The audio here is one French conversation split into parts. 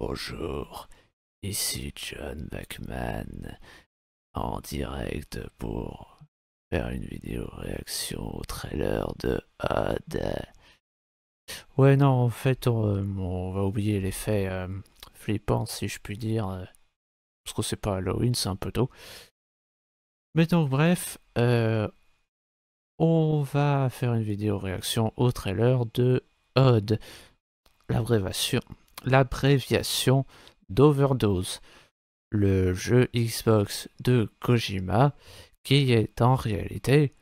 Bonjour, ici John Beckman en direct pour faire une vidéo réaction au trailer de Odd. Ouais non, en fait on, euh, va oublier l'effet euh, flippant si je puis dire, euh, parce que c'est pas Halloween, c'est un peu tôt. Mais donc bref, on va faire une vidéo réaction au trailer de Odd, version l'abréviation d'overdose, le jeu Xbox de Kojima qui est en réalité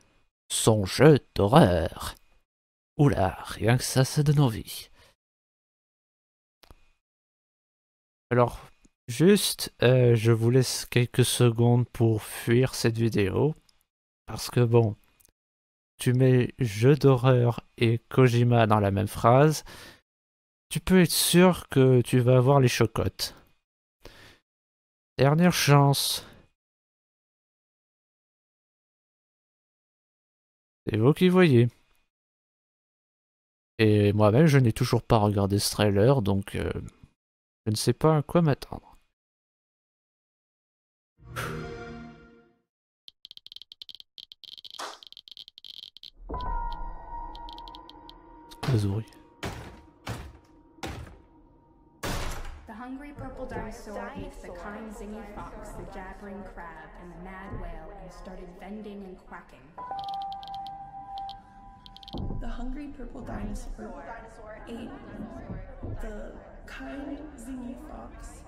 son jeu d'horreur. Oula, rien que ça, ça donne envie. Alors, juste, euh, je vous laisse quelques secondes pour fuir cette vidéo. Parce que bon, tu mets jeu d'horreur et Kojima dans la même phrase, tu peux être sûr que tu vas avoir les chocottes. Dernière chance. C'est vous qui voyez. Et moi-même, je n'ai toujours pas regardé ce trailer, donc euh, je ne sais pas à quoi m'attendre. purple dinosaur ate the kind zingy fox, the jabbering crab, and the mad whale and started vending and quacking. The hungry purple dinosaur ate the kind zingy fox,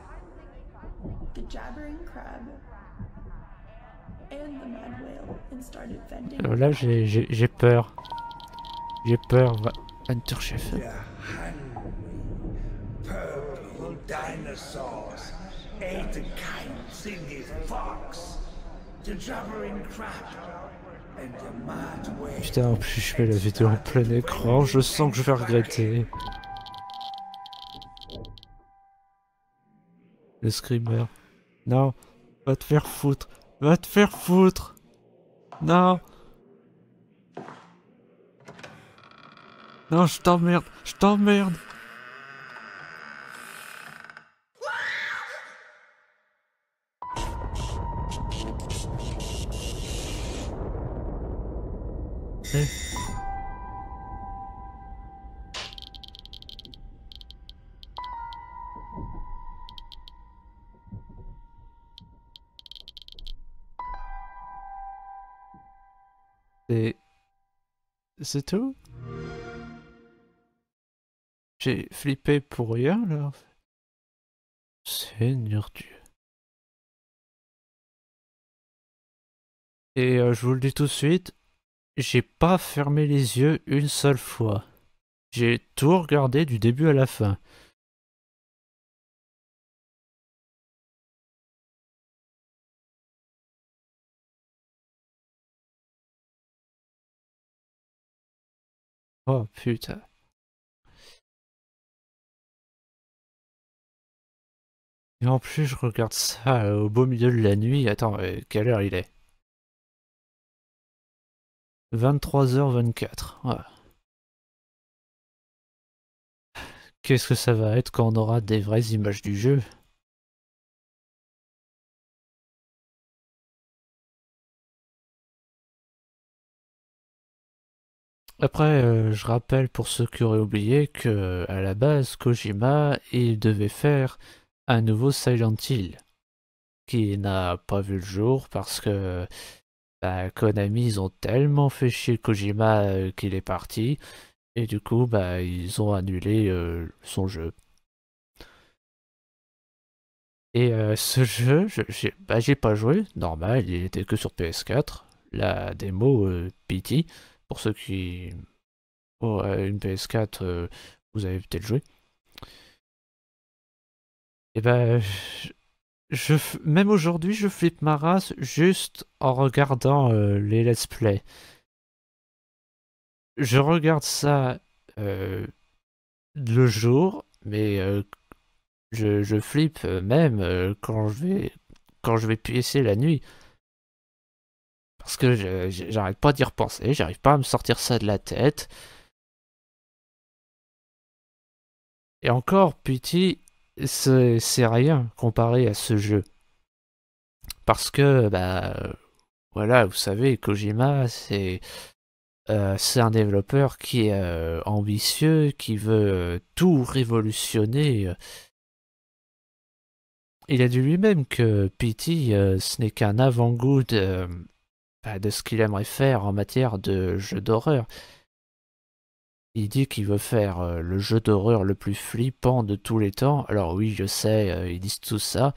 the jabbering crab, and the mad whale and started vending. Oh là, j'ai peur. J'ai peur, Hunter Chef. dinosaurs, eight kind in his fox... The jabbering crap. And mad Putain, en plus je fais la vidéo en plein écran, je sens que je vais regretter. Le screamer. Non, va te faire foutre. Va te faire foutre. Non. Non, je t'emmerde. Je t'emmerde. et C'est... tout J'ai flippé pour rien là. Seigneur Dieu. Et euh, je vous le dis tout de suite, j'ai pas fermé les yeux une seule fois. J'ai tout regardé du début à la fin. Oh putain. Et en plus, je regarde ça euh, au beau milieu de la nuit. Attends, euh, quelle heure il est 23h24. Qu'est-ce que ça va être quand on aura des vraies images du jeu Après, euh, je rappelle pour ceux qui auraient oublié que à la base, Kojima, il devait faire un nouveau Silent Hill, qui n'a pas vu le jour parce que bah, Konami, ils ont tellement fait chier Kojima euh, qu'il est parti. Et du coup, bah, ils ont annulé euh, son jeu. Et euh, ce jeu, je, bah, j'ai pas joué, normal, il était que sur PS4. La démo Pity, pour ceux qui ont oh, une PS4, vous avez peut-être joué. Et bah, même aujourd'hui, je flippe ma race juste en regardant euh, les let's play. Je regarde ça euh, le jour, mais euh, je, je, flippe même quand je vais quand je vais piécer la nuit. Parce que j'arrête pas d'y repenser, j'arrive pas à me sortir ça de la tête. Et encore, petit c'est rien comparé à ce jeu. Parce que, bah, voilà, vous savez, Kojima, c'est euh, un développeur qui est euh, ambitieux, qui veut euh, tout révolutionner. Il a dit lui-même que Pity, ce n'est qu'un avant-goût de, bah, de, ce qu'il aimerait faire en matière de jeu d'horreur. Il dit qu'il veut faire euh, le jeu d'horreur le plus flippant de tous les temps. Alors oui, je sais, euh, ils disent tout ça.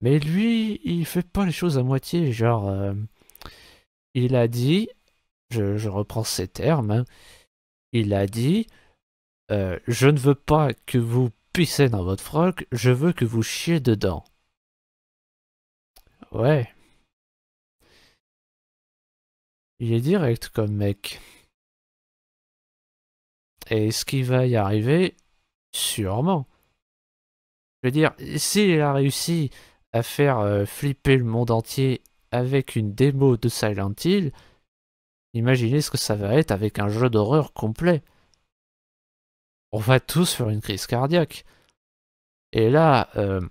Mais lui, il fait pas les choses à moitié. Genre, euh, il a dit, je, reprends ses termes, hein. il a dit, je ne veux pas que vous pissez dans votre froc, je veux que vous chiez dedans. Ouais. Il est direct comme mec. Et ce qui va y arriver Sûrement. Je veux dire, s'il a réussi à faire euh, flipper le monde entier avec une démo de Silent Hill, imaginez ce que ça va être avec un jeu d'horreur complet. On va tous faire une crise cardiaque. Et là, euh,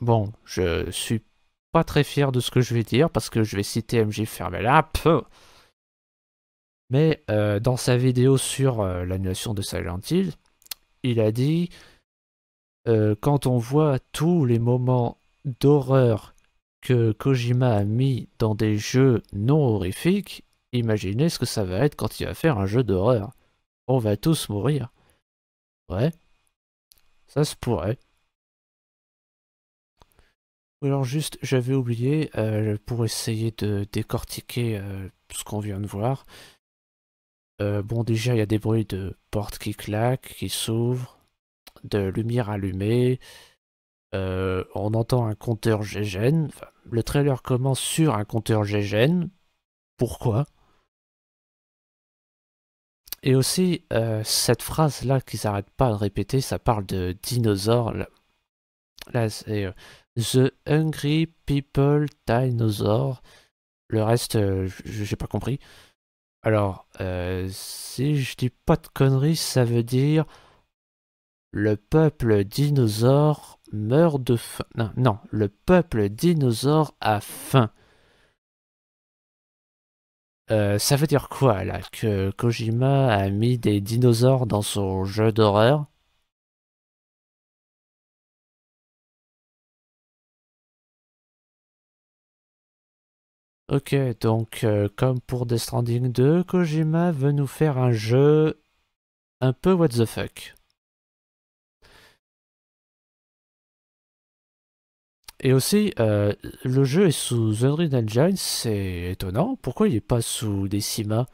bon, je suis pas très fier de ce que je vais dire parce que je vais citer MJ Fermelap. Ah, mais euh, dans sa vidéo sur euh, l'annulation de Silent Hill, il a dit euh, quand on voit tous les moments d'horreur que Kojima a mis dans des jeux non horrifiques, imaginez ce que ça va être quand il va faire un jeu d'horreur. On va tous mourir. Ouais, ça se pourrait. Ou Alors juste, j'avais oublié, pour essayer de décortiquer ce qu'on vient de voir, euh, bon, déjà, il y a des bruits de portes qui claquent, qui s'ouvrent, de lumière allumée. Euh, on entend un compteur GGN. le trailer commence sur un compteur GGN. Pourquoi Et aussi, euh, cette phrase-là qui s'arrête pas de répéter, ça parle de dinosaures. Là, c'est The Hungry People Dinosaur. Le reste, j'ai pas compris. Alors, euh, si je dis pas de conneries, ça veut dire le peuple dinosaure meurt de faim. Non, non, le peuple dinosaure a faim. Euh, ça veut dire quoi là Que Kojima a mis des dinosaures dans son jeu d'horreur Ok, donc euh, comme pour Death Stranding 2, Kojima veut nous faire un jeu un peu what the fuck. Et aussi, euh, le jeu est sous Unreal Engine, c'est étonnant. Pourquoi il n'est pas sous Decima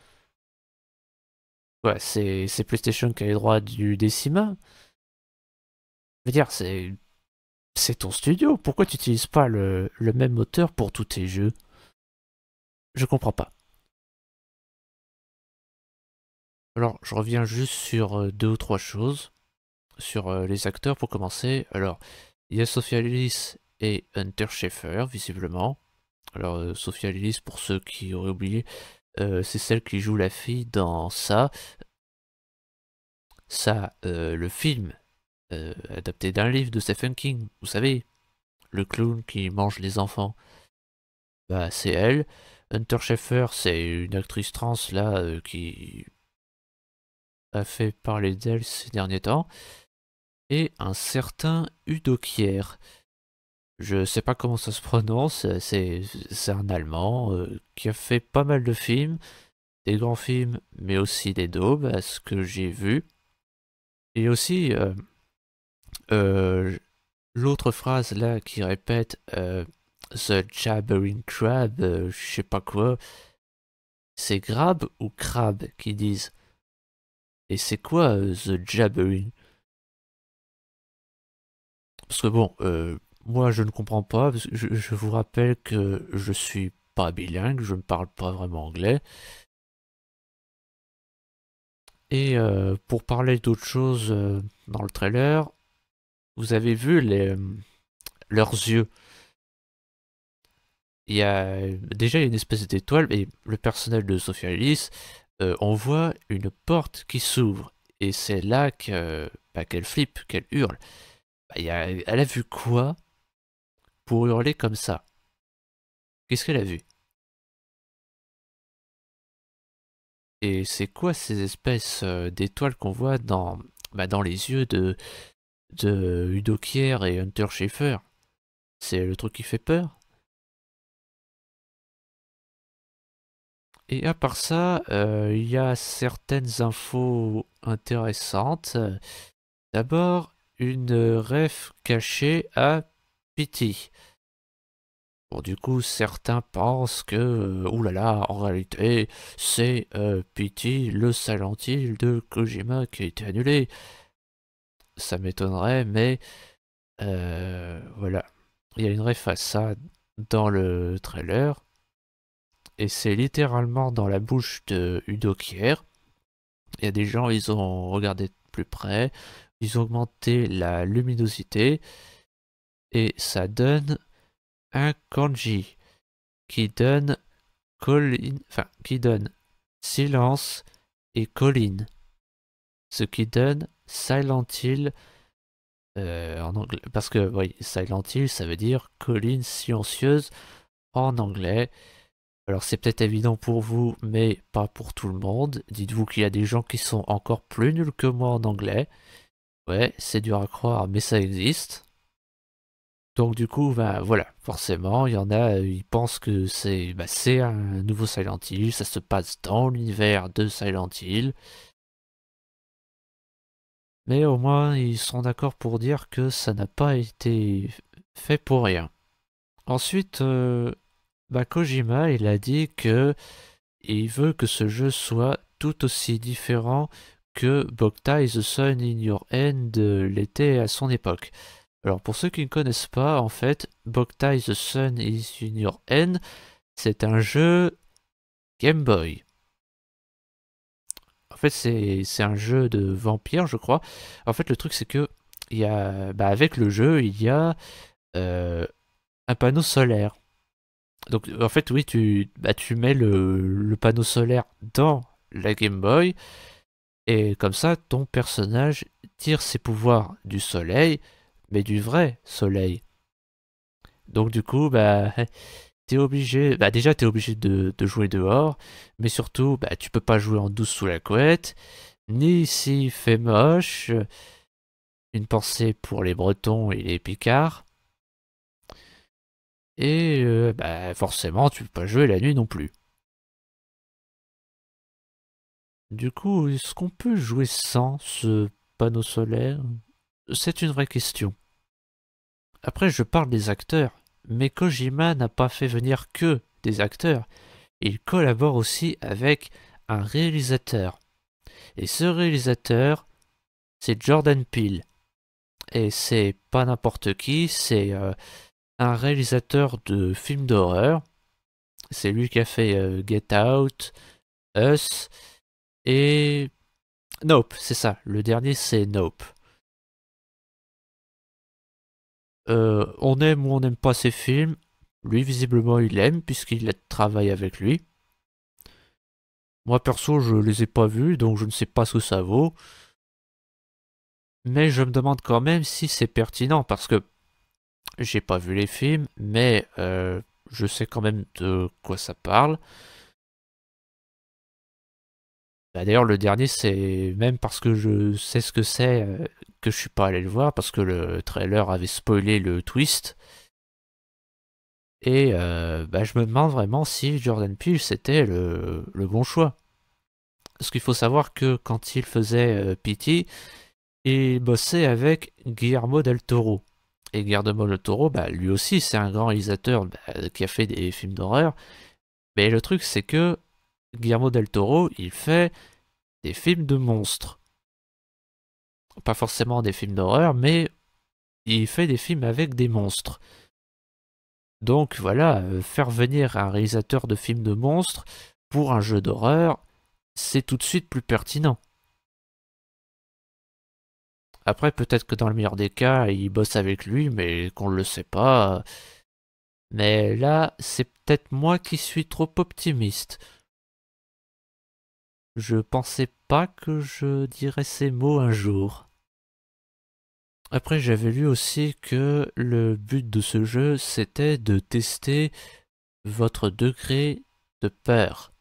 Ouais, c'est PlayStation qui a les droits du Decima. Je veux dire, c'est ton studio. Pourquoi tu n'utilises pas le même moteur pour tous tes jeux je comprends pas. Alors, je reviens juste sur euh, deux ou trois choses. Sur euh, les acteurs, pour commencer. Alors, il y a Sophia Lillis et Hunter Schaeffer, visiblement. Alors, euh, Sophia Lillis, pour ceux qui auraient oublié, c'est celle qui joue la fille dans ça. Ça, le film adapté d'un livre de Stephen King, vous savez, le clown qui mange les enfants. Bah, c'est elle. Hunter Schaeffer, c'est une actrice trans là euh, qui a fait parler d'elle ces derniers temps. Et un certain Udo Kier, Je sais pas comment ça se prononce, c'est un Allemand euh, qui a fait pas mal de films, des grands films, mais aussi des daubes, à ce que j'ai vu. Et aussi, euh, l'autre phrase là qui répète The Jabbering Crab, euh, je sais pas quoi. C'est Grab ou Crab qui disent Et c'est quoi The euh, Jabbering Parce que bon, euh, moi je ne comprends pas, je, vous rappelle que je suis pas bilingue, je ne parle pas vraiment anglais. Et pour parler d'autre chose dans le trailer, vous avez vu les, leurs yeux il y a déjà une espèce d'étoile et le personnel de Sophia Ellis, on euh, voit une porte qui s'ouvre et c'est là que pas bah, qu'elle flippe, qu'elle hurle. Bah, elle a vu quoi pour hurler comme ça Qu'est-ce qu'elle a vu Et c'est quoi ces espèces euh, d'étoiles qu'on voit dans, bah, dans les yeux de, de Udo Kier et Hunter Schaeffer C'est le truc qui fait peur Et à part ça, euh, il y a certaines infos intéressantes. D'abord, une ref cachée à Pity. Bon, du coup, certains pensent que, euh, oulala, en réalité, c'est euh, Pity, le Silent de Kojima qui a été annulé. Ça m'étonnerait, mais voilà. Il y a une ref à ça dans le trailer et c'est littéralement dans la bouche de Udo Kier. Il y a des gens, ils ont regardé de plus près, ils ont augmenté la luminosité et ça donne un kanji qui donne colline, enfin qui donne silence et colline, ce qui donne Silent Hill euh, en anglais, parce que oui, Silent Hill ça veut dire colline silencieuse en anglais. Alors c'est peut-être évident pour vous, mais pas pour tout le monde. Dites-vous qu'il y a des gens qui sont encore plus nuls que moi en anglais. Ouais, c'est dur à croire, mais ça existe. Donc du coup, ben voilà, forcément, il y en a, euh, ils pensent que ben, c'est un nouveau Silent Hill, ça se passe dans l'univers de Silent Hill. Mais au moins, ils sont d'accord pour dire que ça n'a pas été fait pour rien. Ensuite, euh, bah, Kojima, il a dit que il veut que ce jeu soit tout aussi différent que Boktai The Sun in Your End l'était à son époque. Alors pour ceux qui ne connaissent pas, en fait, Boktai The Sun is in Your End, c'est un jeu Game Boy. En fait, c'est un jeu de vampire, je crois. En fait, le truc, c'est que a, bah, avec le jeu, il y a euh, un panneau solaire. Donc en fait, oui, tu, bah, tu mets le, panneau solaire dans la Game Boy, et comme ça, ton personnage tire ses pouvoirs du soleil, mais du vrai soleil. Donc du coup, bah, t'es obligé, bah, déjà, tu es obligé de, jouer dehors, mais surtout, bah, tu peux pas jouer en douce sous la couette, ni si fait moche. Une pensée pour les Bretons et les Picards. Et euh, bah, forcément, tu peux pas jouer la nuit non plus. Du coup, est-ce qu'on peut jouer sans ce panneau solaire C'est une vraie question. Après, je parle des acteurs, mais Kojima n'a pas fait venir que des acteurs. Il collabore aussi avec un réalisateur. Et ce réalisateur, c'est Jordan Peele. Et c'est pas n'importe qui, c'est euh, un réalisateur de films d'horreur. C'est lui qui a fait euh, Get Out, Us et Nope, c'est ça. Le dernier, c'est Nope. Euh, on aime ou on n'aime pas ses films. Lui, visiblement, il aime puisqu'il travaille avec lui. Moi, perso, je les ai pas vus, donc je ne sais pas ce que ça vaut. Mais je me demande quand même si c'est pertinent parce que j'ai pas vu les films, mais euh, je sais quand même de quoi ça parle. Bah, d'ailleurs, le dernier, c'est même parce que je sais ce que c'est euh, que je suis pas allé le voir, parce que le trailer avait spoilé le twist. Et euh, bah, je me demande vraiment si Jordan Peele c'était le, le, bon choix. Parce qu'il faut savoir que quand il faisait Pity, il bossait avec Guillermo del Toro et Guillermo del Toro, lui aussi, c'est un grand réalisateur bah, qui a fait des films d'horreur. Mais le truc, c'est que Guillermo del Toro, il fait des films de monstres. Pas forcément des films d'horreur, mais il fait des films avec des monstres. Donc voilà, euh, faire venir un réalisateur de films de monstres pour un jeu d'horreur, c'est tout de suite plus pertinent. Après, peut-être que dans le meilleur des cas, il bosse avec lui, mais qu'on ne le sait pas. Mais là, c'est peut-être moi qui suis trop optimiste. Je pensais pas que je dirais ces mots un jour. Après, j'avais lu aussi que le but de ce jeu, c'était de tester votre degré de peur.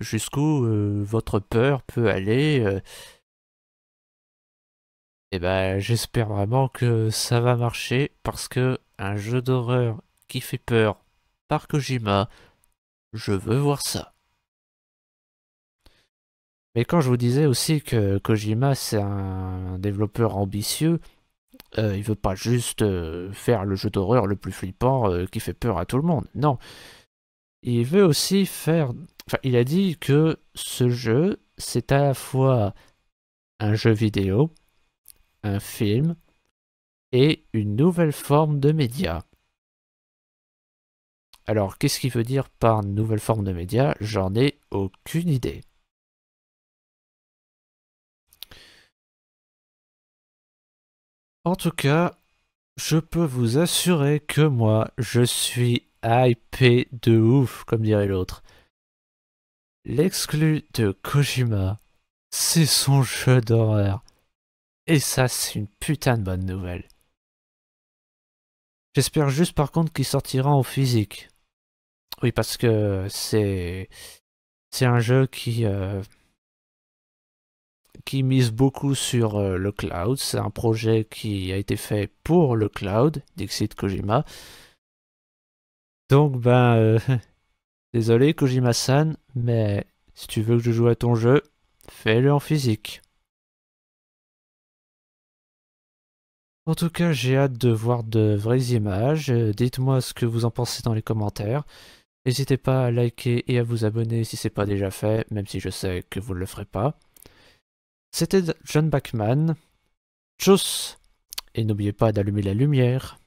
Jusqu'où euh, votre peur peut aller. Euh, et eh ben, j'espère vraiment que ça va marcher parce que un jeu d'horreur qui fait peur par Kojima, je veux voir ça. Mais quand je vous disais aussi que Kojima c'est un développeur ambitieux, euh, il veut pas juste euh, faire le jeu d'horreur le plus flippant euh, qui fait peur à tout le monde. Non. Il veut aussi faire. Enfin, il a dit que ce jeu, c'est à la fois un jeu vidéo, un film et une nouvelle forme de média. Alors, qu'est-ce qu'il veut dire par nouvelle forme de média J'en ai aucune idée. En tout cas, je peux vous assurer que moi, je suis hypé de ouf, comme dirait l'autre. L'exclu de Kojima, c'est son jeu d'horreur. Et ça, c'est une putain de bonne nouvelle. J'espère juste par contre qu'il sortira en physique. Oui, parce que c'est c'est un jeu qui euh, qui mise beaucoup sur euh, le cloud. C'est un projet qui a été fait pour le cloud, Dixit Kojima. Donc ben euh, désolé Kojima-san, mais si tu veux que je joue à ton jeu, fais-le en physique. En tout cas, j'ai hâte de voir de vraies images. Euh, dites-moi ce que vous en pensez dans les commentaires. N'hésitez pas à liker et à vous abonner si ce n'est pas déjà fait, même si je sais que vous ne le ferez pas. C'était John Bachman. Tchuss Et n'oubliez pas d'allumer la lumière.